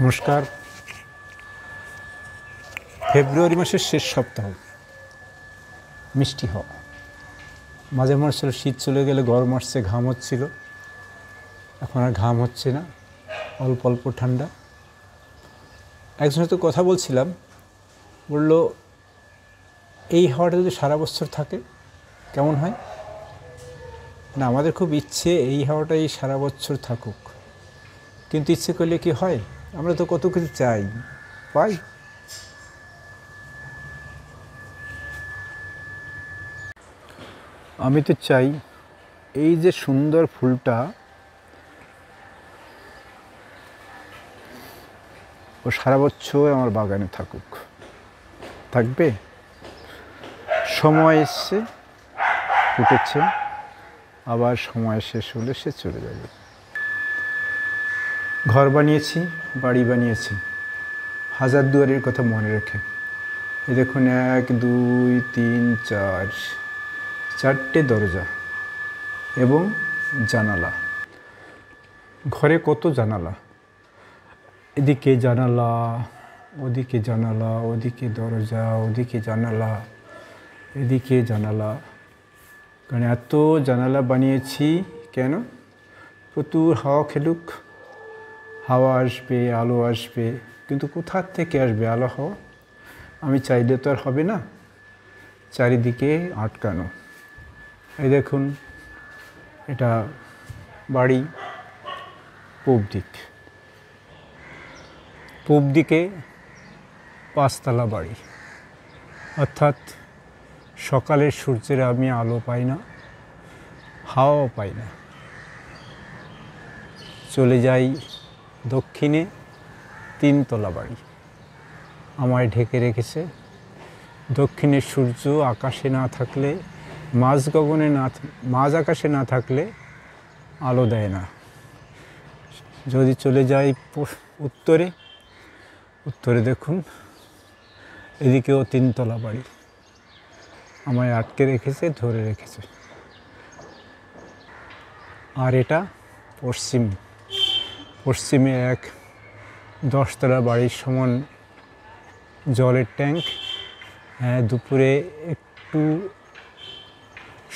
নমস্কার ফেব্রুয়ারি মাসের শেষ সপ্তাহ মিষ্টি হওয়া মাঝে মাঝে শীত চলে গেলে গরম আসছে ঘাম হচ্ছিল এখন আর ঘাম হচ্ছে না অল্প অল্প ঠান্ডা একজনের তো কথা বলছিলাম বলল এই হাওয়াটা যদি সারা বছর থাকে কেমন হয় না আমাদের খুব ইচ্ছে এই হাওয়াটাই সারা বছর থাকুক কিন্তু ইচ্ছে করলে কি হয় আমরা তো কত কিছু চাই পাই আমি তো চাই এই যে সুন্দর ফুলটা ও সারা বছর আমার বাগানে থাকুক থাকবে সময় এসছে ফুটেছে আবার সময় শেষ হলে সে চলে যাবে ঘর বানিয়েছি বাড়ি বানিয়েছি হাজার দুয়ারের কথা মনে রেখে এ দেখুন এক দুই তিন চার চারটে দরজা এবং জানালা ঘরে কত জানালা এদিকে জানালা ওদিকে জানালা ওদিকে দরজা ওদিকে জানালা এদিকে জানালা কারণ এত জানালা বানিয়েছি কেন প্রচুর হাওয়া খেলুক হাওয়া আসবে আলো আসবে কিন্তু কোথার থেকে আসবে আলো হাওয়া আমি চাইলে তো আর হবে না চারিদিকে আটকানো এই দেখুন এটা বাড়ি পূব দিক পূব দিকে পাঁচতলা বাড়ি অর্থাৎ সকালের সূর্যের আমি আলো পাই না হাওয়াও পাই না চলে যাই দক্ষিণে তিনতলা বাড়ি আমায় ঢেকে রেখেছে দক্ষিণে সূর্য আকাশে না থাকলে মাঝ গগনে না মাঝ আকাশে না থাকলে আলো দেয় না যদি চলে যাই উত্তরে উত্তরে দেখুন এদিকেও তিনতলা বাড়ি আমায় আটকে রেখেছে ধরে রেখেছে আর এটা পশ্চিম পশ্চিমে এক দশতলা বাড়ির সমান জলের ট্যাঙ্ক হ্যাঁ, দুপুরে একটু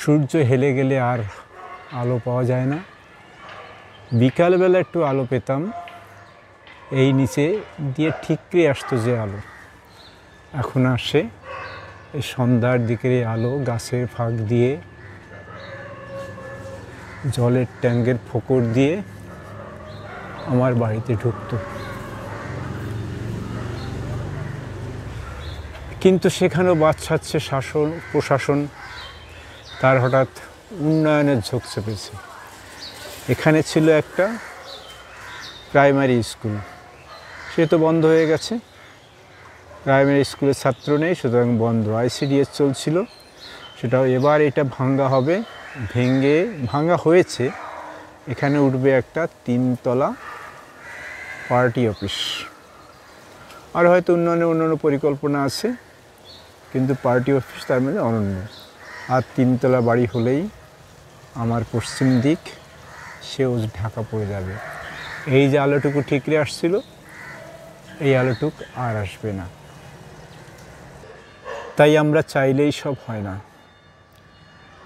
সূর্য হেলে গেলে আর আলো পাওয়া যায় না বিকালবেলা একটু আলো পেতাম এই নিচে দিয়ে ঠিকরে আসতো যে আলো এখন আসে এই সন্ধ্যার দিকের আলো গাছের ফাঁক দিয়ে জলের ট্যাঙ্কের ফোকর দিয়ে আমার বাড়িতে ঢুকত কিন্তু সেখানেও বাচ্চাচ্ছে শাসন প্রশাসন তার হঠাৎ উন্নয়নের ঝোঁক চেপেছে এখানে ছিল একটা প্রাইমারি স্কুল সে তো বন্ধ হয়ে গেছে প্রাইমারি স্কুলের ছাত্র নেই সুতরাং বন্ধ আইসিডিএস চলছিল সেটাও এবার এটা ভাঙ্গা হবে ভেঙ্গে ভাঙ্গা হয়েছে এখানে উঠবে একটা তিনতলা পার্টি অফিস আর হয়তো উন্নয়নে অন্যান্য পরিকল্পনা আছে কিন্তু পার্টি অফিস তার মধ্যে মানে অনন্য আর তিনতলা বাড়ি হলেই আমার পশ্চিম দিক সেও ঢাকা পড়ে যাবে এই যে আলোটুকু ঠিকরে আসছিল এই আলোটুক আর আসবে না তাই আমরা চাইলেই সব হয় না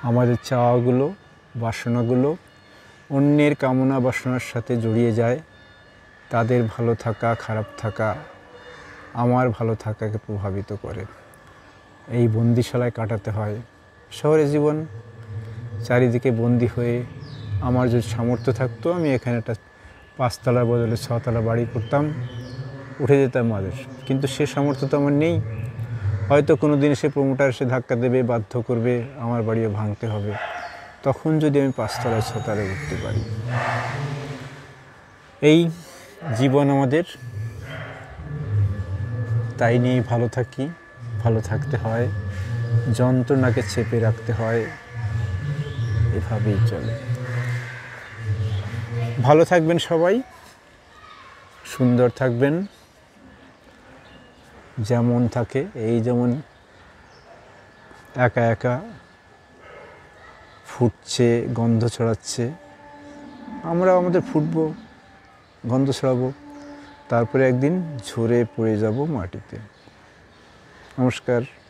আমাদের চাওয়াগুলো বাসনাগুলো অন্যের কামনা বাসনার সাথে জড়িয়ে যায় তাদের ভালো থাকা খারাপ থাকা আমার ভালো থাকাকে প্রভাবিত করে এই বন্দিশালায় কাটাতে হয় শহরে জীবন চারিদিকে বন্দি হয়ে আমার যদি সামর্থ্য থাকতো আমি এখানে একটা পাঁচতলার বদলে ছতলা বাড়ি করতাম উঠে যেতাম আমাদের কিন্তু সে সামর্থ্য তো আমার নেই হয়তো কোনো দিন সে প্রমোটার এসে ধাক্কা দেবে বাধ্য করবে আমার বাড়িও ভাঙতে হবে তখন যদি আমি পাঁচতলায় ছতলায় উঠতে পারি এই জীবন আমাদের তাই নিয়েই ভালো থাকি ভালো থাকতে হয় যন্ত্রণাকে চেপে রাখতে হয় এভাবেই চলে ভালো থাকবেন সবাই সুন্দর থাকবেন যেমন থাকে এই যেমন একা একা ফুটছে গন্ধ ছড়াচ্ছে আমরাও আমাদের ফুটবো গন্ধ ছড়াবো তারপরে একদিন ঝরে পড়ে যাব মাটিতে নমস্কার